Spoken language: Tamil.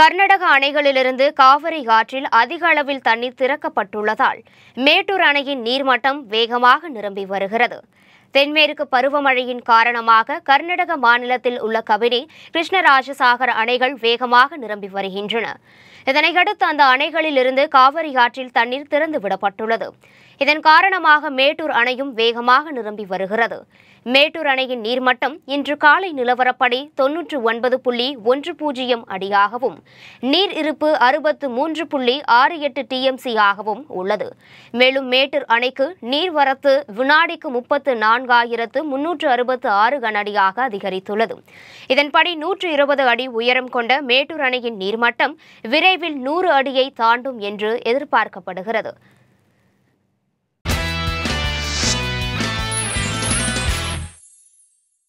கர்நாடக அணைகளிலிருந்து காவிரி ஆற்றில் அதிக அளவில் தண்ணீர் திறக்கப்பட்டுள்ளதால் மேட்டூர் அணையின் நீர்மட்டம் வேகமாக நிரம்பி வருகிறது தென்மேற்கு பருவமழையின் காரணமாக கர்நாடக மாநிலத்தில் உள்ள கபினி கிருஷ்ணராஜசாகர் அணைகள் வேகமாக நிரம்பி வருகின்றன இதனையடுத்து அந்த அணைகளிலிருந்து காவிரி ஆற்றில் தண்ணீர் திறந்துவிடப்பட்டுள்ளது இதன் காரணமாக மேட்டூர் அணையும் வேகமாக நிரம்பி வருகிறது மேட்டூர் அணையின் நீர்மட்டம் இன்று காலை நிலவரப்படி தொன்னூற்று ஒன்பது புள்ளி ஒன்று பூஜ்ஜியம் அடியாகவும் நீர் இருப்பு அறுபத்து மூன்று புள்ளி ஆறு எட்டு டிஎம்சி ஆகவும் உள்ளது மேலும் மேட்டூர் அணைக்கு நீர்வரத்து வினாடிக்கு முப்பத்து நான்கு நான்காயிரத்து முன்னூற்று அறுபத்து ஆறு கனஅடியாக அதிகரித்துள்ளது இதன்படி நூற்று இருபது அடி உயரம் கொண்ட மேட்டூர் அணையின் நீர்மட்டம் விரைவில் நூறு அடியை தாண்டும் என்று எதிர்பார்க்கப்படுகிறது